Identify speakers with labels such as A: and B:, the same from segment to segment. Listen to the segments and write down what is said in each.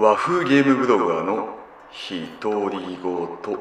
A: 和風ゲームブロガーの独り言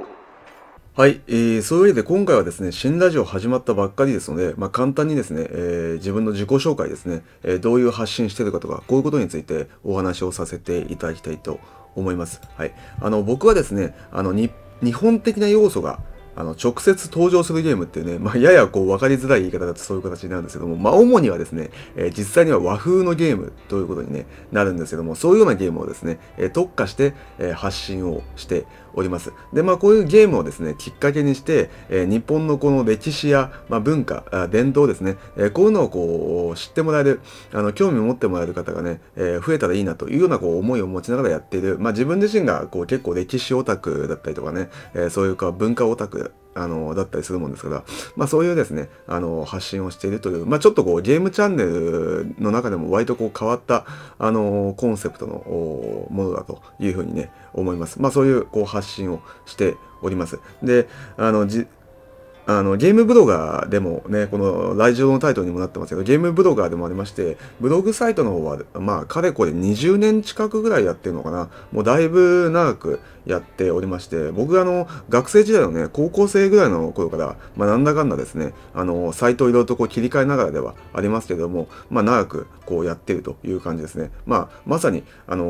A: はい、えー、そういうわけで今回はですね、新ラジオ始まったばっかりですので、まあ、簡単にですね、えー、自分の自己紹介ですね、えー、どういう発信してるかとか、こういうことについてお話をさせていただきたいと思います。はい、あの僕はですね、あの日本的な要素があの、直接登場するゲームっていうね、まあ、ややこう、分かりづらい言い方だとそういう形になるんですけども、まあ、主にはですね、えー、実際には和風のゲームということに、ね、なるんですけども、そういうようなゲームをですね、えー、特化して、えー、発信をしております。で、まあ、こういうゲームをですね、きっかけにして、え日本のこの歴史や、まあ、文化、伝統ですね、えこういうのをこう、知ってもらえる、あの、興味を持ってもらえる方がね、え増えたらいいなというようなこう、思いを持ちながらやっている、まあ、自分自身がこう、結構歴史オタクだったりとかね、えそういうか文化オタクあのだったりするもんですから、まあ、そういうですねあの発信をしているという、まあ、ちょっとこうゲームチャンネルの中でも割とこう変わったあのコンセプトのものだというふうにね思います。まあ、そういうこう発信をしております。であのじあの、ゲームブロガーでもね、このラジオのタイトルにもなってますけど、ゲームブロガーでもありまして、ブログサイトの方は、まあ、かれこれ20年近くぐらいやってるのかな。もうだいぶ長くやっておりまして、僕あの、学生時代のね、高校生ぐらいの頃から、まあ、なんだかんだですね、あの、サイトをいろいろとこう切り替えながらではありますけども、まあ、長くこうやってるという感じですね。まあ、まさに、あの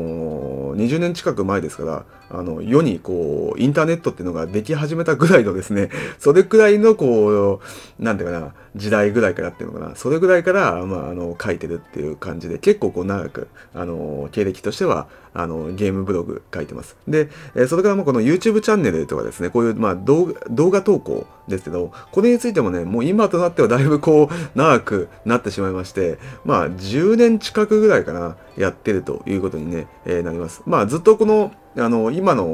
A: ー、20年近く前ですから、あの、世にこう、インターネットっていうのができ始めたぐらいのですね、それくらいのこう、なんていうかな、時代ぐらいからってうのかな。それぐらいから、まあ、あの、書いてるっていう感じで、結構こう長く、あの、経歴としては、あの、ゲームブログ書いてます。で、えそれからもうこの YouTube チャンネルとかですね、こういう、まあ、動画、動画投稿ですけど、これについてもね、もう今となってはだいぶこう、長くなってしまいまして、まあ、10年近くぐらいかな、やってるということにね、えー、なります。まあ、ずっとこの、あの、今の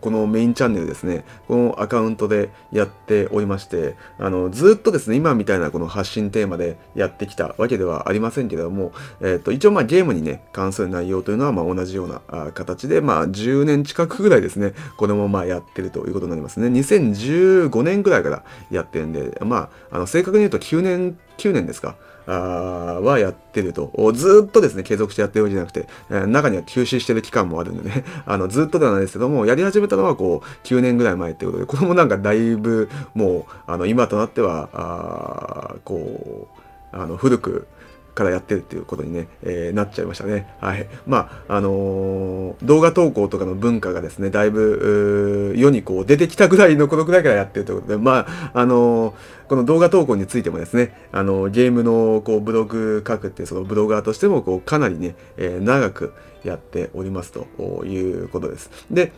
A: このメインチャンネルですね、このアカウントでやっておりまして、あのずっとですね、今みたいなこの発信テーマでやってきたわけではありませんけれども、えっ、と、一応まあゲームにね、関する内容というのはまあ同じような形で、まあ10年近くぐらいですね、これもまあやってるということになりますね。2015年ぐらいからやってるんで、まあ、あの正確に言うと9年、9年ですか。はやってると。ずっとですね、継続してやってるわけじゃなくて、中には休止してる期間もあるんでね、あの、ずっとではないですけども、やり始めたのはこう、9年ぐらい前ってことで、これもなんかだいぶ、もう、あの、今となっては、あこう、あの、古く、からやってるっていうことにね、えー、なっちゃいましたね。はい。まあ、あのー、動画投稿とかの文化がですね、だいぶ、世にこう出てきたぐらいの頃ぐらいからやってるということで、まあ、あのー、この動画投稿についてもですね、あのゲームのこうブログ書くって、そのブロガーとしてもこうかなりね、え長くやっておりますということです。で、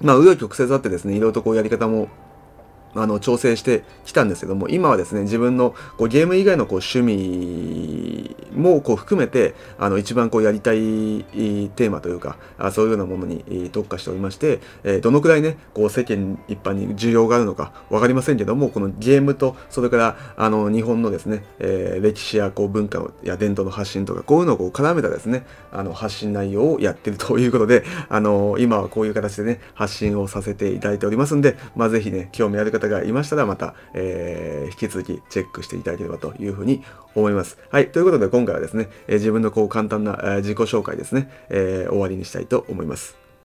A: まあ、紆余曲折あってですね、いろいろとこうやり方もあの調整してきたんですけども今はですね自分のこうゲーム以外のこう趣味もこう含めてあの一番こうやりたいテーマというかあそういうようなものに特化しておりまして、えどのくらいねこう世間一般に需要があるのか分かりませんけどもこのゲームとそれからあの日本のですね、え歴史やこう文化や伝統の発信とかこういうのをこう絡めたですねあの発信内容をやってるということであの今はこういう形でね発信をさせていただいておりますんで、まあ、是非ね興味ある方方がいましたら、また、えー、引き続きチェックしていただければというふうに思います。はい。ということで、今回はですね、え自分のこう簡単な、え自己紹介ですね、え終わりにしたいと思います。